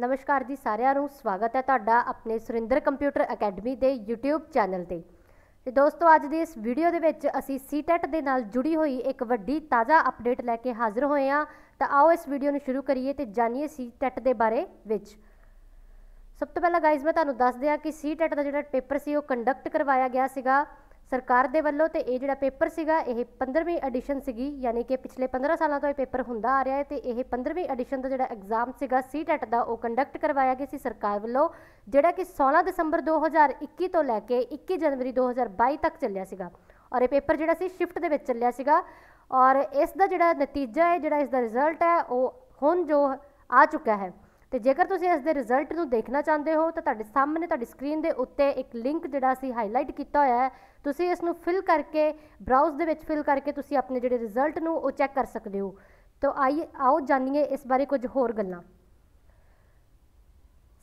ਨਮਸਕਾਰ ਜੀ ਸਾਰਿਆਂ ਨੂੰ ਸਵਾਗਤ ਹੈ ਤੁਹਾਡਾ ਆਪਣੇ ਸੁਰਿੰਦਰ ਕੰਪਿਊਟਰ ਅਕੈਡਮੀ ਦੇ YouTube ਚੈਨਲ ਤੇ ਤੇ ਦੋਸਤੋ ਅੱਜ ਦੀ ਇਸ ਵੀਡੀਓ ਦੇ ਵਿੱਚ ਅਸੀਂ ਸੀਟੈਟ e ਦੇ ਨਾਲ ਜੁੜੀ ਹੋਈ ਇੱਕ ਵੱਡੀ ਤਾਜ਼ਾ ਅਪਡੇਟ ਲੈ ਕੇ ਹਾਜ਼ਰ ਹੋਏ ਆ ਤਾਂ ਆਓ ਇਸ ਵੀਡੀਓ ਨੂੰ ਸ਼ੁਰੂ ਕਰੀਏ ਤੇ ਜਾਣੀਏ ਸੀਟੈਟ e ਦੇ ਬਾਰੇ ਵਿੱਚ ਸਭ ਤੋਂ ਪਹਿਲਾਂ ਗਾਇਜ਼ ਮੈਂ ਤੁਹਾਨੂੰ ਦੱਸ ਦਿਆਂ ਕਿ ਸੀਟੈਟ e ਦਾ ਜਿਹੜਾ ਪੇਪਰ ਸੀ ਉਹ ਕੰਡਕਟ ਕਰਵਾਇਆ ਗਿਆ ਸੀਗਾ ਸਰਕਾਰ ਦੇ ਵੱਲੋਂ ਤੇ ਇਹ ਜਿਹੜਾ ਪੇਪਰ ਸੀਗਾ ਇਹ 15ਵੀਂ ਐਡੀਸ਼ਨ ਸੀਗੀ ਯਾਨੀ ਕਿ ਪਿਛਲੇ 15 ਸਾਲਾਂ ਤੋਂ ਇਹ ਪੇਪਰ ਹੁੰਦਾ ਆ ਰਿਹਾ ਹੈ ਤੇ ਇਹ 15ਵੀਂ ਐਡੀਸ਼ਨ ਦਾ ਜਿਹੜਾ ਐਗਜ਼ਾਮ ਸੀਗਾ ਸੀਟੈਟ e ਦਾ ਉਹ ਕੰਡਕਟ ਕਰਵਾਇਆ ਗਿਆ ਸੀ ਸਰਕਾਰ ਵੱਲੋਂ ਜਿਹੜਾ ਕਿ 16 ਦਸੰਬਰ 2021 ਤੋਂ ਲੈ ਕੇ 21 ਜਨਵਰੀ 2022 ਤੱਕ ਚੱਲਿਆ ਸੀਗਾ ਔਰ ਇਹ ਪੇਪਰ ਜਿਹੜਾ ਸੀ ਸ਼ਿਫਟ ਦੇ ਵਿੱਚ ਚੱਲਿਆ ਸੀਗਾ ਔਰ ਇਸ ਦਾ ਜਿਹੜਾ ਨਤੀਜਾ ਹੈ ਜਿਹੜਾ ਇਸ ਦਾ ਰਿਜ਼ਲਟ ਹੈ ਉਹ ਹੁਣ ਜੋ ਆ ਚੁੱਕਾ ਹੈ ਤੇ ਜੇਕਰ ਤੁਸੀਂ ਇਸ ਦੇ ਰਿਜ਼ਲਟ ਨੂੰ ਦੇਖਣਾ ਚਾਹੁੰਦੇ ਹੋ ਤਾਂ ਤੁਹਾਡੇ ਸਾਹਮਣੇ ਤੁਹਾਡੀ ਸਕਰੀਨ ਦੇ ਉੱਤੇ ਇੱਕ ਲਿੰਕ ਜਿਹੜਾ ਸੀ ਹਾਈਲਾਈਟ ਕੀਤਾ ਹੋਇਆ ਹੈ ਤੁਸੀਂ ਇਸ ਨੂੰ ਫਿਲ ਕਰਕੇ ਬ੍ਰਾਊਜ਼ ਦੇ ਵਿੱਚ ਫਿਲ ਕਰਕੇ ਤੁਸੀਂ ਆਪਣੇ ਜਿਹੜੇ ਰਿਜ਼ਲਟ ਨੂੰ ਉਹ ਚੈੱਕ ਕਰ ਸਕਦੇ ਹੋ ਤਾਂ ਆਈਏ ਆਓ ਜਾਣੀਏ ਇਸ ਬਾਰੇ ਕੁਝ ਹੋਰ ਗੱਲਾਂ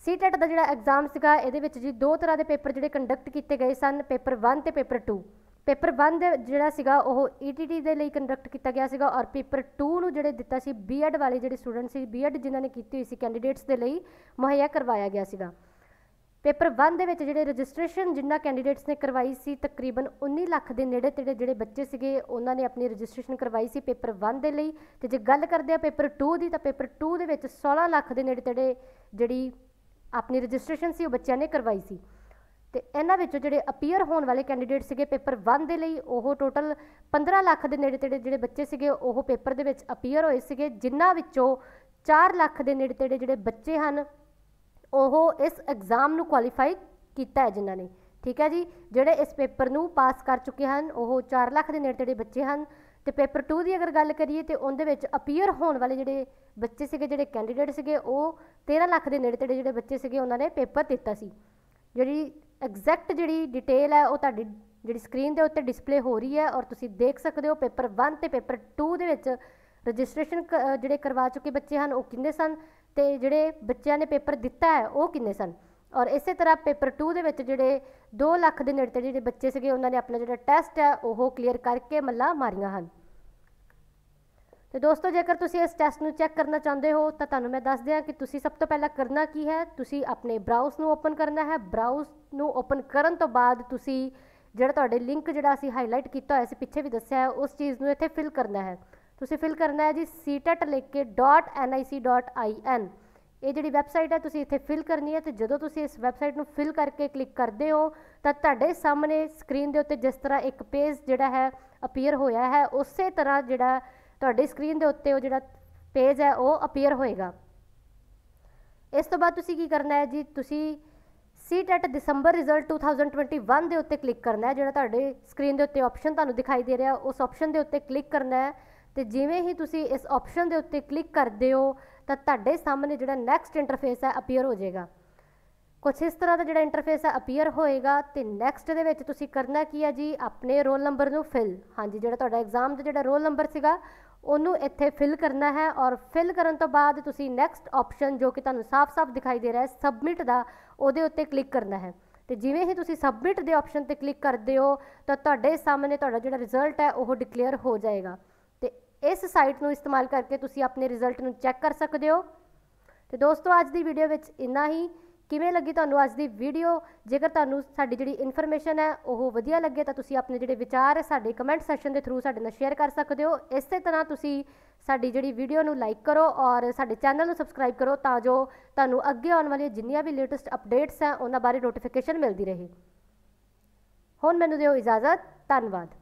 ਸੀਟੈਟ e ਦਾ ਜਿਹੜਾ ਐਗਜ਼ਾਮ ਸੀਗਾ ਇਹਦੇ ਵਿੱਚ ਜੀ ਦੋ ਤਰ੍ਹਾਂ ਦੇ ਪੇਪਰ ਜਿਹੜੇ ਕੰਡਕਟ ਕੀਤੇ ਗਏ ਸਨ ਪੇਪਰ 1 ਤੇ ਪੇਪਰ 2 ਪੇਪਰ 1 ਦੇ ਜਿਹੜਾ ਸੀਗਾ ਉਹ ETT ਦੇ ਲਈ ਕੰਡਕਟ ਕੀਤਾ ਗਿਆ ਸੀਗਾ ਔਰ ਪੇਪਰ 2 ਨੂੰ ਜਿਹੜੇ ਦਿੱਤਾ ਸੀ ਬੀਐਡ ਵਾਲੇ ਜਿਹੜੇ ਸਟੂਡੈਂਟ ਸੀ ਬੀਐਡ ਜਿਨ੍ਹਾਂ ਨੇ ਕੀਤੀ ਹੋਈ ਸੀ ਕੈਂਡੀਡੇਟਸ ਦੇ ਲਈ ਮੁਹੱਈਆ ਕਰਵਾਇਆ ਗਿਆ ਸੀਗਾ ਪੇਪਰ 1 ਦੇ ਵਿੱਚ ਜਿਹੜੇ ਰਜਿਸਟ੍ਰੇਸ਼ਨ ਜਿੰਨਾ ਕੈਂਡੀਡੇਟਸ ਨੇ ਕਰਵਾਈ ਸੀ ਤਕਰੀਬਨ 19 ਲੱਖ ਦੇ ਨੇੜੇ ਤੇੜੇ ਜਿਹੜੇ ਬੱਚੇ ਸੀਗੇ ਉਹਨਾਂ ਨੇ ਆਪਣੀ ਰਜਿਸਟ੍ਰੇਸ਼ਨ ਕਰਵਾਈ ਸੀ ਪੇਪਰ 1 ਦੇ ਲਈ ਤੇ ਜੇ ਗੱਲ ਕਰਦੇ ਆ ਪੇਪਰ 2 ਦੀ ਤਾਂ ਪੇਪਰ 2 ਦੇ ਵਿੱਚ 16 ਲੱਖ ਦੇ ਨੇੜੇ ਤੇੜੇ ਜਿਹੜੀ ਆਪਣੀ ਰਜਿਸਟ੍ਰੇਸ਼ਨ ਸੀ ਉਹ ਬੱਚਿਆਂ ਨੇ ਕਰਵਾਈ ਸੀ ਤੇ ਇਹਨਾਂ ਵਿੱਚੋਂ ਜਿਹੜੇ ਅਪੀਅਰ ਹੋਣ ਵਾਲੇ ਕੈਂਡੀਡੇਟ ਸੀਗੇ ਪੇਪਰ 1 ਦੇ ਲਈ ਉਹ ਟੋਟਲ 15 ਲੱਖ ਦੇ ਨੇੜੇ ਤੇੜੇ ਜਿਹੜੇ ਬੱਚੇ ਸੀਗੇ ਉਹ ਪੇਪਰ ਦੇ ਵਿੱਚ ਅਪੀਅਰ ਹੋਏ ਸੀਗੇ ਜਿਨ੍ਹਾਂ ਵਿੱਚੋਂ 4 ਲੱਖ ਦੇ ਨੇੜੇ ਤੇੜੇ ਜਿਹੜੇ ਬੱਚੇ ਹਨ ਉਹ ਇਸ ਐਗਜ਼ਾਮ ਨੂੰ ਕੁਆਲੀਫਾਈ ਕੀਤਾ ਹੈ ਜਿਨ੍ਹਾਂ ਨੇ ਠੀਕ ਹੈ ਜੀ ਜਿਹੜੇ ਇਸ ਪੇਪਰ ਨੂੰ ਪਾਸ ਕਰ ਚੁੱਕੇ ਹਨ ਉਹ 4 ਲੱਖ ਦੇ ਨੇੜੇ ਤੇੜੇ ਬੱਚੇ ਹਨ ਤੇ ਪੇਪਰ 2 ਦੀ ਅਗਰ ਗੱਲ ਕਰੀਏ ਤੇ ਉਹਦੇ ਵਿੱਚ ਅਪੀਅਰ ਹੋਣ ਵਾਲੇ ਜਿਹੜੇ ਬੱਚੇ ਸੀਗੇ ਜਿਹੜੇ ਕੈਂਡੀਡੇਟ ਸੀਗੇ ਉਹ 13 ਲੱਖ ਦੇ ਨੇੜੇ ਤੇੜੇ ਜਿਹੜੇ ਬੱਚੇ ਸੀਗੇ ਉਹਨਾਂ ਨੇ ਪੇਪਰ ਦਿੱਤਾ ਸੀ ਜਿਹੜੀ ਐਗਜ਼ੈਕਟ ਜਿਹੜੀ ਡਿਟੇਲ ਹੈ ਉਹ ਤੁਹਾਡੀ ਜਿਹੜੀ ਸਕਰੀਨ ਦੇ ਉੱਤੇ ਡਿਸਪਲੇ ਹੋ ਰਹੀ ਹੈ ਔਰ ਤੁਸੀਂ ਦੇਖ ਸਕਦੇ ਹੋ ਪੇਪਰ 1 ਤੇ ਪੇਪਰ 2 ਦੇ ਵਿੱਚ ਰਜਿਸਟ੍ਰੇਸ਼ਨ ਜਿਹੜੇ ਕਰਵਾ ਚੁੱਕੇ ਬੱਚੇ ਹਨ ਉਹ ਕਿੰਨੇ ਸਨ ਤੇ ਜਿਹੜੇ ਬੱਚਿਆਂ ਨੇ ਪੇਪਰ ਦਿੱਤਾ ਹੈ ਉਹ ਕਿੰਨੇ ਸਨ ਔਰ ਇਸੇ ਤਰ੍ਹਾਂ ਪੇਪਰ 2 ਦੇ ਵਿੱਚ ਜਿਹੜੇ 2 ਲੱਖ ਦੇ ਨੇੜੇ ਜਿਹੜੇ ਬੱਚੇ ਸੀਗੇ ਉਹਨਾਂ ਨੇ ਆਪਣਾ ਜਿਹੜਾ ਟੈਸਟ ਹੈ ਉਹ ਕਲੀਅਰ ਕਰਕੇ ਮੱਲਾ ਮਾਰੀਆਂ ਹਨ ਤੇ ਦੋਸਤੋ ਜੇਕਰ ਤੁਸੀਂ ਇਸ ਟੈਸਟ ਨੂੰ ਚੈੱਕ ਕਰਨਾ ਚਾਹੁੰਦੇ ਹੋ ਤਾਂ ਤੁਹਾਨੂੰ ਮੈਂ ਦੱਸ ਦਿਆਂ ਕਿ ਤੁਸੀਂ ਸਭ ਤੋਂ ਪਹਿਲਾਂ ਕਰਨਾ ਕੀ ਹੈ ਤੁਸੀਂ ਆਪਣੇ ਬ੍ਰਾਊਜ਼ ਨੂੰ ਓਪਨ ਕਰਨਾ ਹੈ ਬ੍ਰਾਊਜ਼ ਨੂੰ ਓਪਨ ਕਰਨ ਤੋਂ ਬਾਅਦ ਤੁਸੀਂ ਜਿਹੜਾ ਤੁਹਾਡੇ ਲਿੰਕ ਜਿਹੜਾ ਅਸੀਂ ਹਾਈਲਾਈਟ ਕੀਤਾ ਹੋਇਆ ਸੀ ਪਿੱਛੇ ਵੀ ਦੱਸਿਆ ਹੈ ਉਸ ਚੀਜ਼ ਨੂੰ ਇੱਥੇ ਫਿਲ ਕਰਨਾ ਹੈ ਤੁਸੀਂ ਫਿਲ ਕਰਨਾ ਹੈ ਜੀ ਸੀਟਟ e ਲਿਖ ਕੇ .nic.in ਇਹ ਜਿਹੜੀ ਵੈਬਸਾਈਟ ਹੈ ਤੁਸੀਂ ਇੱਥੇ ਫਿਲ ਕਰਨੀ ਹੈ ਤੇ ਜਦੋਂ ਤੁਸੀਂ ਇਸ ਵੈਬਸਾਈਟ ਨੂੰ ਫਿਲ ਕਰਕੇ ਕਲਿੱਕ ਕਰਦੇ ਹੋ ਤਾਂ ਤੁਹਾਡੇ ਸਾਹਮਣੇ ਸਕਰੀਨ ਦੇ ਉੱਤੇ ਜਿਸ ਤਰ੍ਹਾਂ ਇੱਕ ਪੇਜ ਜਿਹੜਾ ਹੈ ਅਪੀਅਰ ਹੋਇਆ ਹੈ ਉਸੇ ਤਰ੍ਹਾਂ ਜਿਹੜਾ ਤੁਹਾਡੀ ਸਕਰੀਨ ਦੇ ਉੱਤੇ ਉਹ ਜਿਹੜਾ ਪੇਜ ਹੈ ਉਹ ਅਪੀਅਰ ਹੋਏਗਾ ਇਸ ਤੋਂ ਬਾਅਦ ਤੁਸੀਂ ਕੀ ਕਰਨਾ ਹੈ ਜੀ ਤੁਸੀਂ ਸੀਟ ਐਟ ਦਸੰਬਰ ਰਿਜ਼ਲਟ 2021 ਦੇ ਉੱਤੇ ਕਲਿੱਕ ਕਰਨਾ ਹੈ ਜਿਹੜਾ ਤੁਹਾਡੇ ਸਕਰੀਨ ਦੇ ਉੱਤੇ ਆਪਸ਼ਨ ਤੁਹਾਨੂੰ ਦਿਖਾਈ ਦੇ ਰਿਹਾ ਉਸ ਆਪਸ਼ਨ ਦੇ ਉੱਤੇ ਕਲਿੱਕ ਕਰਨਾ ਹੈ ਤੇ ਜਿਵੇਂ ਹੀ ਤੁਸੀਂ ਇਸ ਆਪਸ਼ਨ ਦੇ ਉੱਤੇ ਕਲਿੱਕ ਕਰਦੇ ਹੋ ਤਾਂ ਤੁਹਾਡੇ ਸਾਹਮਣੇ ਜਿਹੜਾ ਨੈਕਸਟ ਇੰਟਰਫੇਸ ਹੈ ਅਪੀਅਰ ਹੋ ਜਾਏਗਾ ਕੁਝ ਇਸ ਤਰ੍ਹਾਂ ਦਾ ਜਿਹੜਾ ਇੰਟਰਫੇਸ ਆ ਅਪੀਅਰ ਹੋਏਗਾ ਤੇ ਨੈਕਸਟ ਦੇ ਵਿੱਚ ਤੁਸੀਂ ਕਰਨਾ ਕੀ ਆ ਜੀ ਆਪਣੇ ਰੋਲ ਨੰਬਰ ਨੂੰ ਫਿਲ ਹਾਂਜੀ ਜਿਹੜਾ ਤੁਹਾਡਾ ਐਗਜ਼ਾਮ ਦਾ ਜਿਹੜਾ ਰੋਲ ਨੰਬਰ ਸੀਗਾ ਉਹਨੂੰ ਇੱਥੇ ਫਿਲ ਕਰਨਾ ਹੈ ਔਰ ਫਿਲ ਕਰਨ ਤੋਂ ਬਾਅਦ ਤੁਸੀਂ ਨੈਕਸਟ ਆਪਸ਼ਨ ਜੋ ਕਿ ਤੁਹਾਨੂੰ ਸਾਫ਼-ਸਾਫ਼ ਦਿਖਾਈ ਦੇ ਰਿਹਾ ਹੈ ਸਬਮਿਟ ਦਾ ਉਹਦੇ ਉੱਤੇ ਕਲਿੱਕ ਕਰਨਾ ਹੈ ਤੇ ਜਿਵੇਂ ਹੀ ਤੁਸੀਂ ਸਬਮਿਟ ਦੇ ਆਪਸ਼ਨ ਤੇ ਕਲਿੱਕ ਕਰਦੇ ਹੋ ਤਾਂ ਤੁਹਾਡੇ ਸਾਹਮਣੇ ਤੁਹਾਡਾ ਜਿਹੜਾ ਰਿਜ਼ਲਟ ਹੈ ਉਹ ਡਿਕਲੇਅਰ ਹੋ ਜਾਏਗਾ ਤੇ ਇਸ ਸਾਈਟ ਨੂੰ ਇਸਤੇਮਾਲ ਕਰਕੇ ਤੁਸੀਂ ਆਪਣੇ ਰਿਜ਼ਲਟ ਨੂੰ ਚੈੱਕ ਕਰ ਸਕਦੇ ਹੋ ਤੇ ਦੋਸਤੋ ਅੱਜ ਦੀ ਵੀਡੀਓ ਵਿੱਚ ਇੰਨਾ ਹੀ ਕਿਵੇਂ ਲੱਗੀ ਤੁਹਾਨੂੰ ਅੱਜ ਦੀ ਵੀਡੀਓ ਜੇਕਰ ਤੁਹਾਨੂੰ ਸਾਡੀ ਜਿਹੜੀ ਇਨਫੋਰਮੇਸ਼ਨ ਹੈ ਉਹ ਵਧੀਆ ਲੱਗੇ ਤਾਂ ਤੁਸੀਂ ਆਪਣੇ ਜਿਹੜੇ ਵਿਚਾਰ ਹੈ ਸਾਡੇ ਕਮੈਂਟ ਸੈਕਸ਼ਨ ਦੇ ਥਰੂ ਸਾਡੇ ਨਾਲ ਸ਼ੇਅਰ ਕਰ ਸਕਦੇ ਹੋ ਇਸੇ ਤਰ੍ਹਾਂ ਤੁਸੀਂ ਸਾਡੀ ਜਿਹੜੀ ਵੀਡੀਓ ਨੂੰ ਲਾਈਕ ਕਰੋ ਔਰ ਸਾਡੇ ਚੈਨਲ ਨੂੰ ਸਬਸਕ੍ਰਾਈਬ ਕਰੋ ਤਾਂ ਜੋ ਤੁਹਾਨੂੰ ਅੱਗੇ ਆਉਣ ਵਾਲੀਆਂ ਜਿੰਨੀਆਂ ਵੀ ਲੇਟੈਸਟ ਅਪਡੇਟਸ ਹੈ ਉਹਨਾਂ ਬਾਰੇ ਨੋਟੀਫਿਕੇਸ਼ਨ ਮਿਲਦੀ ਰਹੇ ਹੁਣ ਮੈਨੂੰ ਦਿਓ ਇਜਾਜ਼ਤ ਧੰਨਵਾਦ